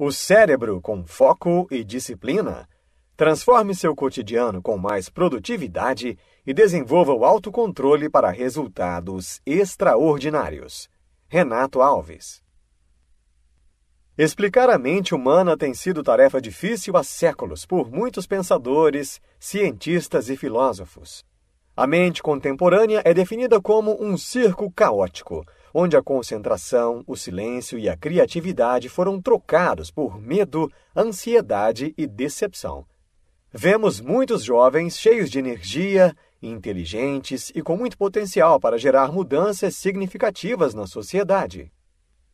O cérebro, com foco e disciplina, transforme seu cotidiano com mais produtividade e desenvolva o autocontrole para resultados extraordinários. Renato Alves. Explicar a mente humana tem sido tarefa difícil há séculos por muitos pensadores, cientistas e filósofos. A mente contemporânea é definida como um circo caótico, onde a concentração, o silêncio e a criatividade foram trocados por medo, ansiedade e decepção. Vemos muitos jovens cheios de energia, inteligentes e com muito potencial para gerar mudanças significativas na sociedade.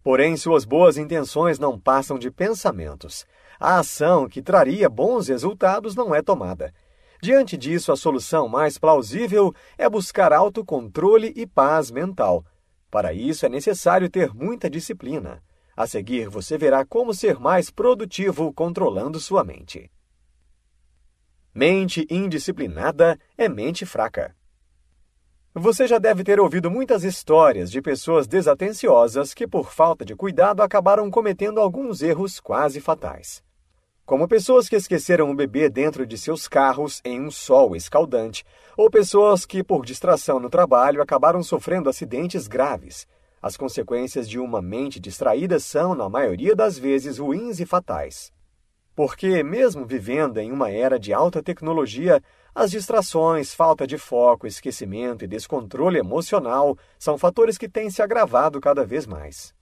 Porém, suas boas intenções não passam de pensamentos. A ação que traria bons resultados não é tomada. Diante disso, a solução mais plausível é buscar autocontrole e paz mental, para isso, é necessário ter muita disciplina. A seguir, você verá como ser mais produtivo controlando sua mente. Mente indisciplinada é mente fraca. Você já deve ter ouvido muitas histórias de pessoas desatenciosas que, por falta de cuidado, acabaram cometendo alguns erros quase fatais como pessoas que esqueceram o bebê dentro de seus carros em um sol escaldante, ou pessoas que, por distração no trabalho, acabaram sofrendo acidentes graves. As consequências de uma mente distraída são, na maioria das vezes, ruins e fatais. Porque, mesmo vivendo em uma era de alta tecnologia, as distrações, falta de foco, esquecimento e descontrole emocional são fatores que têm se agravado cada vez mais.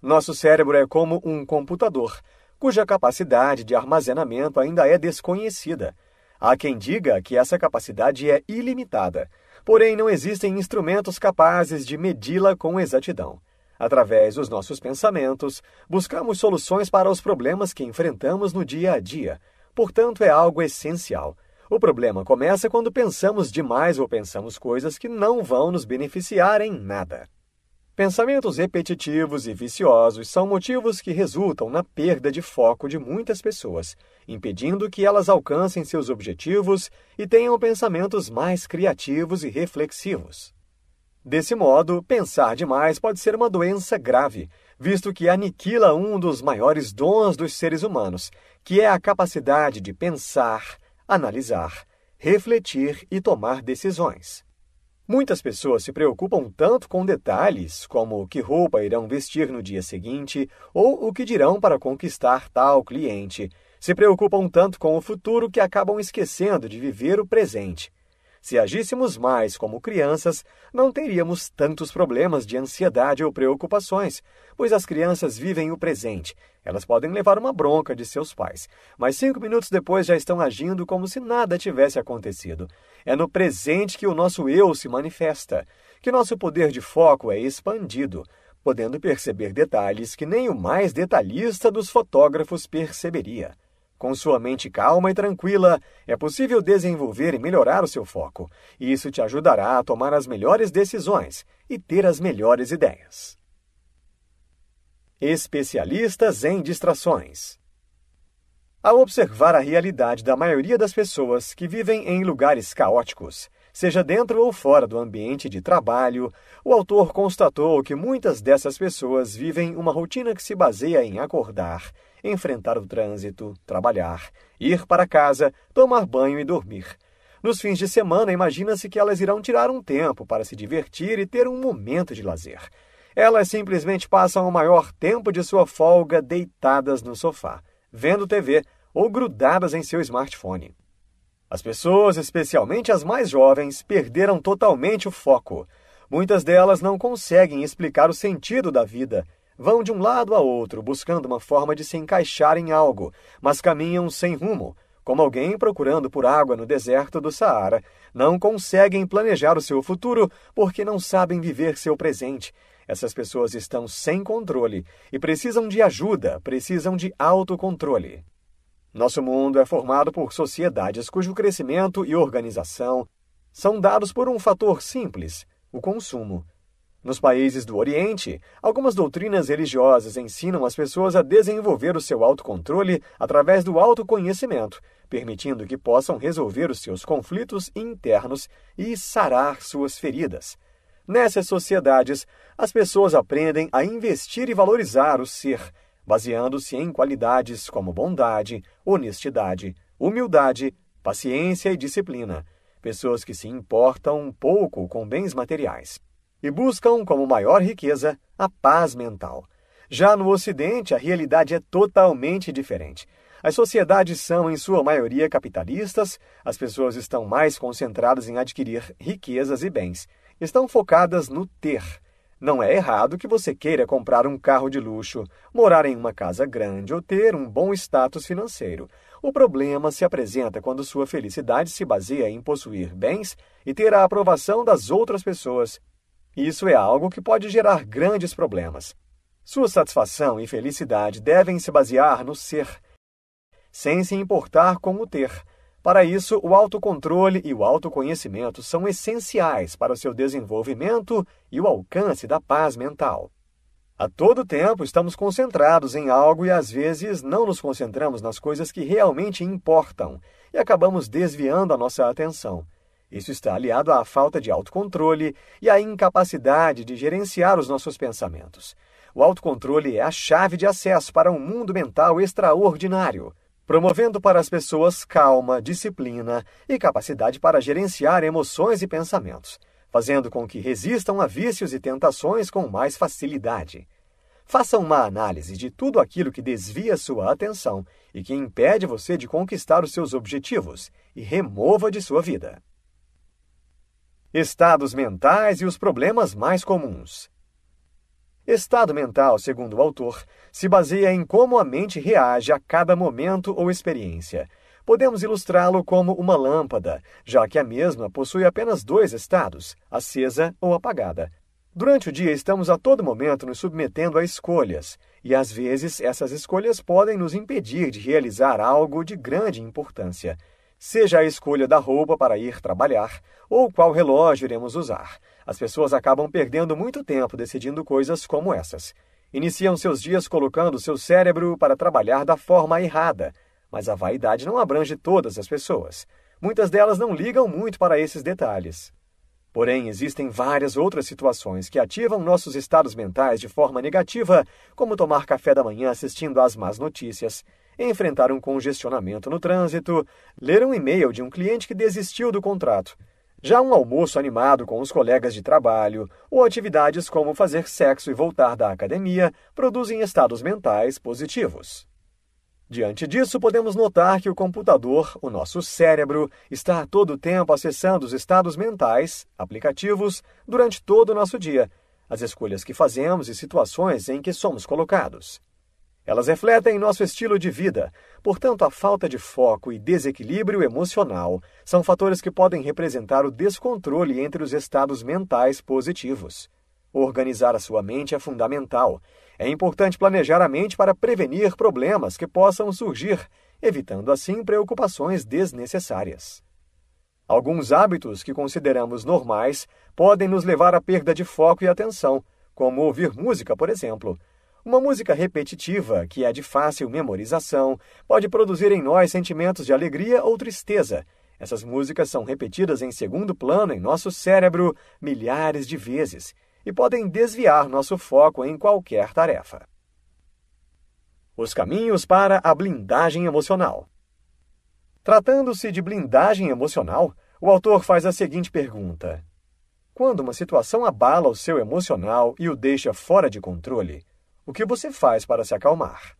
Nosso cérebro é como um computador cuja capacidade de armazenamento ainda é desconhecida. Há quem diga que essa capacidade é ilimitada, porém não existem instrumentos capazes de medi-la com exatidão. Através dos nossos pensamentos, buscamos soluções para os problemas que enfrentamos no dia a dia, portanto, é algo essencial. O problema começa quando pensamos demais ou pensamos coisas que não vão nos beneficiar em nada. Pensamentos repetitivos e viciosos são motivos que resultam na perda de foco de muitas pessoas, impedindo que elas alcancem seus objetivos e tenham pensamentos mais criativos e reflexivos. Desse modo, pensar demais pode ser uma doença grave, visto que aniquila um dos maiores dons dos seres humanos, que é a capacidade de pensar, analisar, refletir e tomar decisões. Muitas pessoas se preocupam tanto com detalhes, como que roupa irão vestir no dia seguinte ou o que dirão para conquistar tal cliente. Se preocupam tanto com o futuro que acabam esquecendo de viver o presente. Se agíssemos mais como crianças, não teríamos tantos problemas de ansiedade ou preocupações, pois as crianças vivem o presente. Elas podem levar uma bronca de seus pais, mas cinco minutos depois já estão agindo como se nada tivesse acontecido. É no presente que o nosso eu se manifesta, que nosso poder de foco é expandido podendo perceber detalhes que nem o mais detalhista dos fotógrafos perceberia. Com sua mente calma e tranquila, é possível desenvolver e melhorar o seu foco. E isso te ajudará a tomar as melhores decisões e ter as melhores ideias. Especialistas em distrações. Ao observar a realidade da maioria das pessoas que vivem em lugares caóticos, seja dentro ou fora do ambiente de trabalho, o autor constatou que muitas dessas pessoas vivem uma rotina que se baseia em acordar, enfrentar o trânsito, trabalhar, ir para casa, tomar banho e dormir. Nos fins de semana, imagina-se que elas irão tirar um tempo para se divertir e ter um momento de lazer. Elas simplesmente passam o maior tempo de sua folga deitadas no sofá, vendo TV ou grudadas em seu smartphone. As pessoas, especialmente as mais jovens, perderam totalmente o foco. Muitas delas não conseguem explicar o sentido da vida Vão de um lado a outro, buscando uma forma de se encaixar em algo, mas caminham sem rumo, como alguém procurando por água no deserto do Saara. Não conseguem planejar o seu futuro porque não sabem viver seu presente. Essas pessoas estão sem controle e precisam de ajuda, precisam de autocontrole. Nosso mundo é formado por sociedades cujo crescimento e organização são dados por um fator simples: o consumo. Nos países do Oriente, algumas doutrinas religiosas ensinam as pessoas a desenvolver o seu autocontrole através do autoconhecimento, permitindo que possam resolver os seus conflitos internos e sarar suas feridas. Nessas sociedades, as pessoas aprendem a investir e valorizar o ser, baseando-se em qualidades como bondade, honestidade, humildade, paciência e disciplina. Pessoas que se importam pouco com bens materiais e buscam como maior riqueza a paz mental. Já no Ocidente, a realidade é totalmente diferente. As sociedades são, em sua maioria, capitalistas, as pessoas estão mais concentradas em adquirir riquezas e bens, estão focadas no ter. Não é errado que você queira comprar um carro de luxo, morar em uma casa grande ou ter um bom status financeiro. O problema se apresenta quando sua felicidade se baseia em possuir bens e ter a aprovação das outras pessoas isso é algo que pode gerar grandes problemas. Sua satisfação e felicidade devem se basear no ser, sem se importar com o ter. Para isso, o autocontrole e o autoconhecimento são essenciais para o seu desenvolvimento e o alcance da paz mental. A todo tempo estamos concentrados em algo e às vezes não nos concentramos nas coisas que realmente importam e acabamos desviando a nossa atenção. Isso está aliado à falta de autocontrole e à incapacidade de gerenciar os nossos pensamentos. O autocontrole é a chave de acesso para um mundo mental extraordinário, promovendo para as pessoas calma, disciplina e capacidade para gerenciar emoções e pensamentos, fazendo com que resistam a vícios e tentações com mais facilidade. Faça uma análise de tudo aquilo que desvia sua atenção e que impede você de conquistar os seus objetivos e remova de sua vida. Estados mentais e os problemas mais comuns. Estado mental, segundo o autor, se baseia em como a mente reage a cada momento ou experiência. Podemos ilustrá-lo como uma lâmpada, já que a mesma possui apenas dois estados, acesa ou apagada. Durante o dia, estamos a todo momento nos submetendo a escolhas, e às vezes essas escolhas podem nos impedir de realizar algo de grande importância. Seja a escolha da roupa para ir trabalhar ou qual relógio iremos usar, as pessoas acabam perdendo muito tempo decidindo coisas como essas. Iniciam seus dias colocando seu cérebro para trabalhar da forma errada, mas a vaidade não abrange todas as pessoas. Muitas delas não ligam muito para esses detalhes. Porém, existem várias outras situações que ativam nossos estados mentais de forma negativa, como tomar café da manhã assistindo às más notícias, enfrentar um congestionamento no trânsito, ler um e-mail de um cliente que desistiu do contrato. Já um almoço animado com os colegas de trabalho ou atividades como fazer sexo e voltar da academia produzem estados mentais positivos. Diante disso, podemos notar que o computador, o nosso cérebro, está a todo tempo acessando os estados mentais, aplicativos, durante todo o nosso dia, as escolhas que fazemos e situações em que somos colocados. Elas refletem nosso estilo de vida, portanto, a falta de foco e desequilíbrio emocional são fatores que podem representar o descontrole entre os estados mentais positivos. Organizar a sua mente é fundamental. É importante planejar a mente para prevenir problemas que possam surgir, evitando assim preocupações desnecessárias. Alguns hábitos que consideramos normais podem nos levar à perda de foco e atenção, como ouvir música, por exemplo. Uma música repetitiva, que é de fácil memorização, pode produzir em nós sentimentos de alegria ou tristeza. Essas músicas são repetidas em segundo plano em nosso cérebro milhares de vezes e podem desviar nosso foco em qualquer tarefa. Os caminhos para a blindagem emocional. Tratando-se de blindagem emocional, o autor faz a seguinte pergunta: Quando uma situação abala o seu emocional e o deixa fora de controle, o que você faz para se acalmar?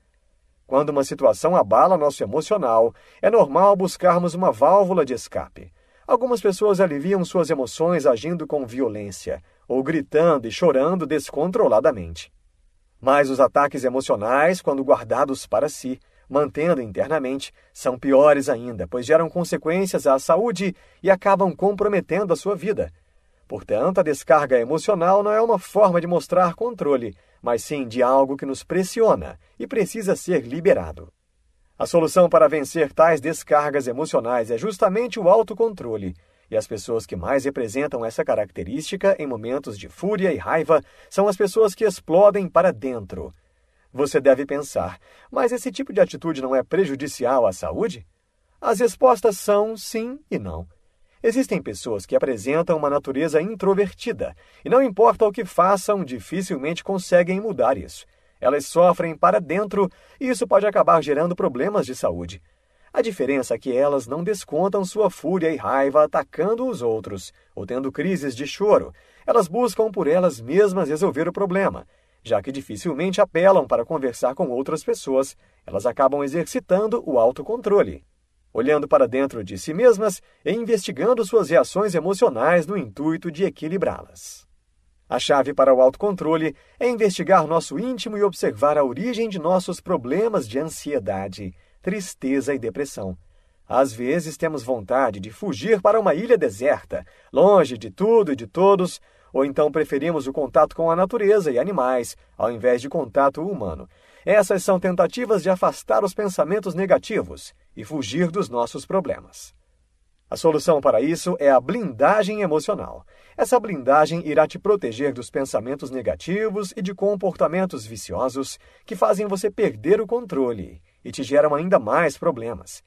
Quando uma situação abala nosso emocional, é normal buscarmos uma válvula de escape. Algumas pessoas aliviam suas emoções agindo com violência, ou gritando e chorando descontroladamente. Mas os ataques emocionais, quando guardados para si, mantendo internamente, são piores ainda, pois geram consequências à saúde e acabam comprometendo a sua vida. Portanto, a descarga emocional não é uma forma de mostrar controle, mas sim de algo que nos pressiona e precisa ser liberado. A solução para vencer tais descargas emocionais é justamente o autocontrole, e as pessoas que mais representam essa característica em momentos de fúria e raiva são as pessoas que explodem para dentro. Você deve pensar, mas esse tipo de atitude não é prejudicial à saúde? As respostas são sim e não. Existem pessoas que apresentam uma natureza introvertida e, não importa o que façam, dificilmente conseguem mudar isso. Elas sofrem para dentro e isso pode acabar gerando problemas de saúde. A diferença é que elas não descontam sua fúria e raiva atacando os outros ou tendo crises de choro. Elas buscam por elas mesmas resolver o problema. Já que dificilmente apelam para conversar com outras pessoas, elas acabam exercitando o autocontrole. Olhando para dentro de si mesmas e investigando suas reações emocionais no intuito de equilibrá-las. A chave para o autocontrole é investigar nosso íntimo e observar a origem de nossos problemas de ansiedade tristeza e depressão. Às vezes temos vontade de fugir para uma ilha deserta, longe de tudo e de todos, ou então preferimos o contato com a natureza e animais, ao invés de contato humano. Essas são tentativas de afastar os pensamentos negativos e fugir dos nossos problemas. A solução para isso é a blindagem emocional. Essa blindagem irá te proteger dos pensamentos negativos e de comportamentos viciosos que fazem você perder o controle e te geram ainda mais problemas.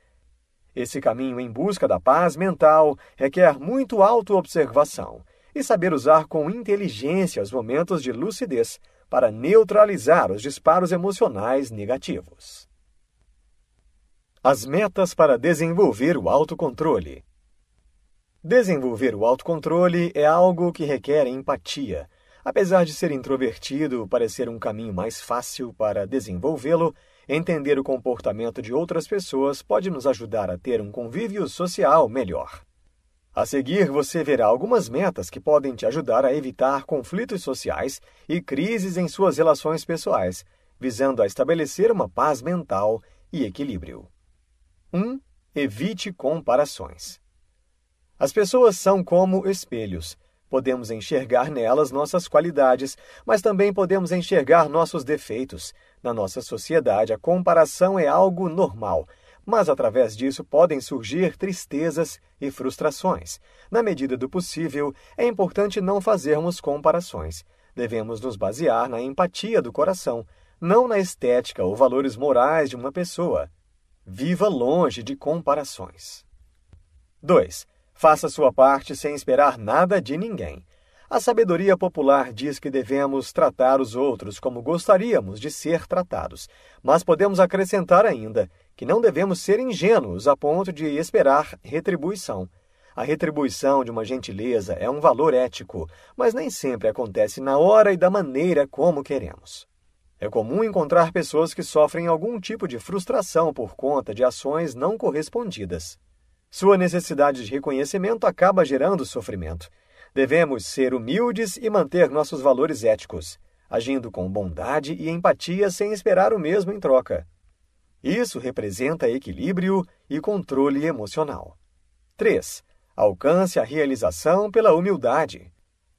Esse caminho em busca da paz mental requer muito autoobservação e saber usar com inteligência os momentos de lucidez para neutralizar os disparos emocionais negativos. As metas para desenvolver o autocontrole. Desenvolver o autocontrole é algo que requer empatia. Apesar de ser introvertido parecer um caminho mais fácil para desenvolvê-lo, Entender o comportamento de outras pessoas pode nos ajudar a ter um convívio social melhor. A seguir, você verá algumas metas que podem te ajudar a evitar conflitos sociais e crises em suas relações pessoais, visando a estabelecer uma paz mental e equilíbrio. 1. Um, evite comparações. As pessoas são como espelhos. Podemos enxergar nelas nossas qualidades, mas também podemos enxergar nossos defeitos, na nossa sociedade, a comparação é algo normal, mas através disso podem surgir tristezas e frustrações. Na medida do possível, é importante não fazermos comparações. Devemos nos basear na empatia do coração, não na estética ou valores morais de uma pessoa. Viva longe de comparações. 2. Faça sua parte sem esperar nada de ninguém. A sabedoria popular diz que devemos tratar os outros como gostaríamos de ser tratados, mas podemos acrescentar ainda que não devemos ser ingênuos a ponto de esperar retribuição. A retribuição de uma gentileza é um valor ético, mas nem sempre acontece na hora e da maneira como queremos. É comum encontrar pessoas que sofrem algum tipo de frustração por conta de ações não correspondidas. Sua necessidade de reconhecimento acaba gerando sofrimento. Devemos ser humildes e manter nossos valores éticos, agindo com bondade e empatia sem esperar o mesmo em troca. Isso representa equilíbrio e controle emocional. 3. Alcance a realização pela humildade.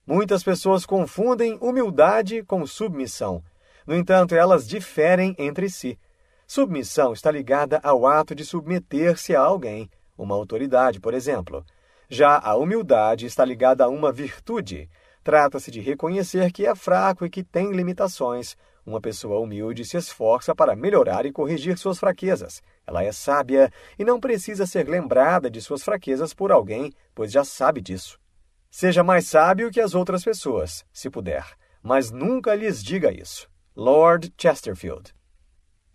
Muitas pessoas confundem humildade com submissão. No entanto, elas diferem entre si. Submissão está ligada ao ato de submeter-se a alguém, uma autoridade, por exemplo. Já a humildade está ligada a uma virtude. Trata-se de reconhecer que é fraco e que tem limitações. Uma pessoa humilde se esforça para melhorar e corrigir suas fraquezas. Ela é sábia e não precisa ser lembrada de suas fraquezas por alguém, pois já sabe disso. Seja mais sábio que as outras pessoas, se puder, mas nunca lhes diga isso. Lord Chesterfield.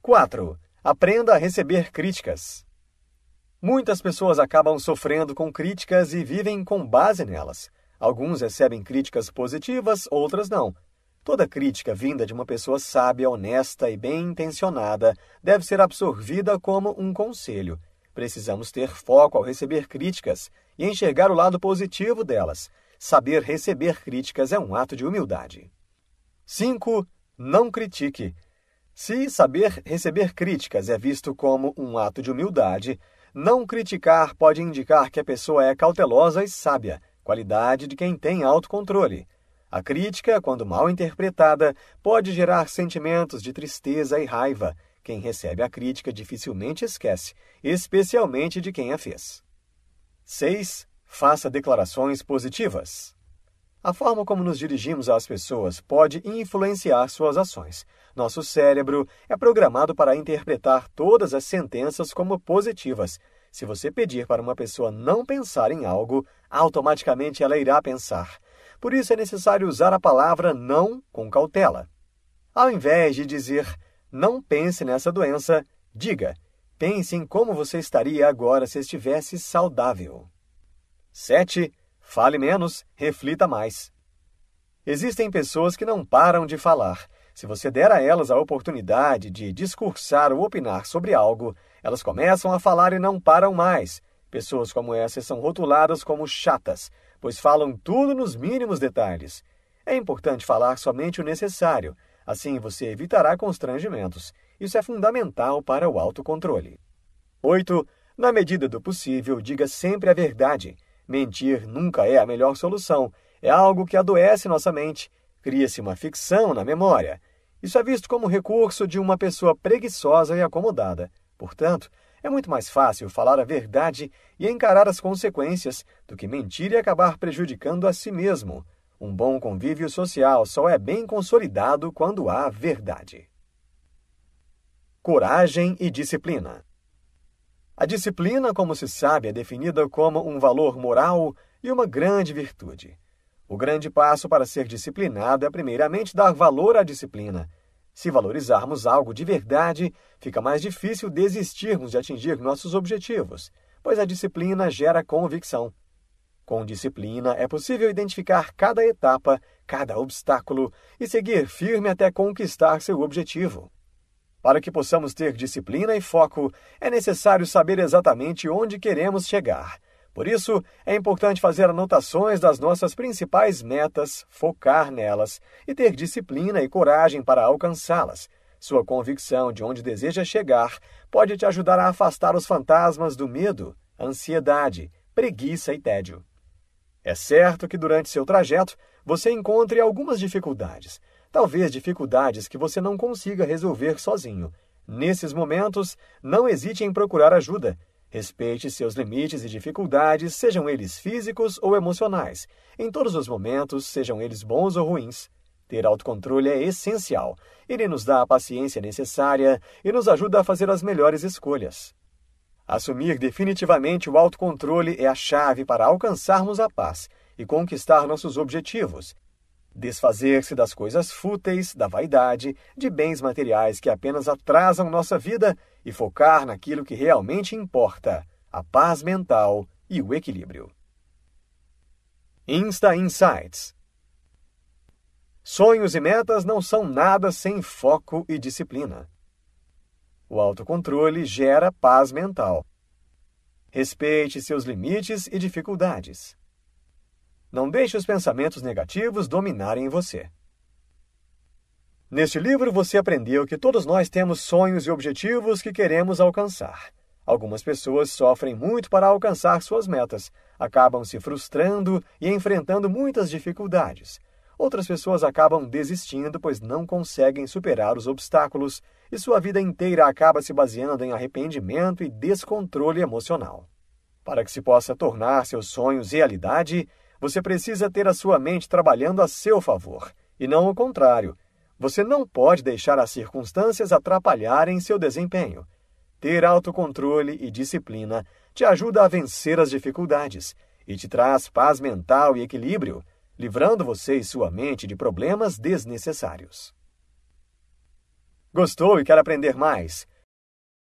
4. Aprenda a receber críticas. Muitas pessoas acabam sofrendo com críticas e vivem com base nelas. Alguns recebem críticas positivas, outras não. Toda crítica vinda de uma pessoa sábia, honesta e bem intencionada deve ser absorvida como um conselho. Precisamos ter foco ao receber críticas e enxergar o lado positivo delas. Saber receber críticas é um ato de humildade. 5. Não critique. Se saber receber críticas é visto como um ato de humildade, não criticar pode indicar que a pessoa é cautelosa e sábia, qualidade de quem tem autocontrole. A crítica, quando mal interpretada, pode gerar sentimentos de tristeza e raiva. Quem recebe a crítica dificilmente esquece, especialmente de quem a fez. 6. Faça declarações positivas. A forma como nos dirigimos às pessoas pode influenciar suas ações. Nosso cérebro é programado para interpretar todas as sentenças como positivas. Se você pedir para uma pessoa não pensar em algo, automaticamente ela irá pensar. Por isso é necessário usar a palavra não com cautela. Ao invés de dizer não pense nessa doença, diga pense em como você estaria agora se estivesse saudável. 7. Fale menos, reflita mais. Existem pessoas que não param de falar. Se você der a elas a oportunidade de discursar ou opinar sobre algo, elas começam a falar e não param mais. Pessoas como essas são rotuladas como chatas, pois falam tudo nos mínimos detalhes. É importante falar somente o necessário, assim você evitará constrangimentos. Isso é fundamental para o autocontrole. 8. Na medida do possível, diga sempre a verdade. Mentir nunca é a melhor solução. É algo que adoece nossa mente, cria-se uma ficção na memória. Isso é visto como recurso de uma pessoa preguiçosa e acomodada. Portanto, é muito mais fácil falar a verdade e encarar as consequências do que mentir e acabar prejudicando a si mesmo. Um bom convívio social só é bem consolidado quando há verdade. Coragem e disciplina. A disciplina, como se sabe, é definida como um valor moral e uma grande virtude. O grande passo para ser disciplinado é, primeiramente, dar valor à disciplina. Se valorizarmos algo de verdade, fica mais difícil desistirmos de atingir nossos objetivos, pois a disciplina gera convicção. Com disciplina, é possível identificar cada etapa, cada obstáculo e seguir firme até conquistar seu objetivo. Para que possamos ter disciplina e foco, é necessário saber exatamente onde queremos chegar. Por isso, é importante fazer anotações das nossas principais metas, focar nelas e ter disciplina e coragem para alcançá-las. Sua convicção de onde deseja chegar pode te ajudar a afastar os fantasmas do medo, ansiedade, preguiça e tédio. É certo que durante seu trajeto você encontre algumas dificuldades, Talvez dificuldades que você não consiga resolver sozinho. Nesses momentos, não hesite em procurar ajuda. Respeite seus limites e dificuldades, sejam eles físicos ou emocionais, em todos os momentos, sejam eles bons ou ruins. Ter autocontrole é essencial. Ele nos dá a paciência necessária e nos ajuda a fazer as melhores escolhas. Assumir definitivamente o autocontrole é a chave para alcançarmos a paz e conquistar nossos objetivos. Desfazer-se das coisas fúteis, da vaidade, de bens materiais que apenas atrasam nossa vida e focar naquilo que realmente importa, a paz mental e o equilíbrio. Insta Insights Sonhos e metas não são nada sem foco e disciplina. O autocontrole gera paz mental. Respeite seus limites e dificuldades. Não deixe os pensamentos negativos dominarem você. Neste livro, você aprendeu que todos nós temos sonhos e objetivos que queremos alcançar. Algumas pessoas sofrem muito para alcançar suas metas, acabam se frustrando e enfrentando muitas dificuldades. Outras pessoas acabam desistindo, pois não conseguem superar os obstáculos, e sua vida inteira acaba se baseando em arrependimento e descontrole emocional. Para que se possa tornar seus sonhos realidade, você precisa ter a sua mente trabalhando a seu favor, e não o contrário. Você não pode deixar as circunstâncias atrapalharem seu desempenho. Ter autocontrole e disciplina te ajuda a vencer as dificuldades e te traz paz mental e equilíbrio, livrando você e sua mente de problemas desnecessários. Gostou e quer aprender mais?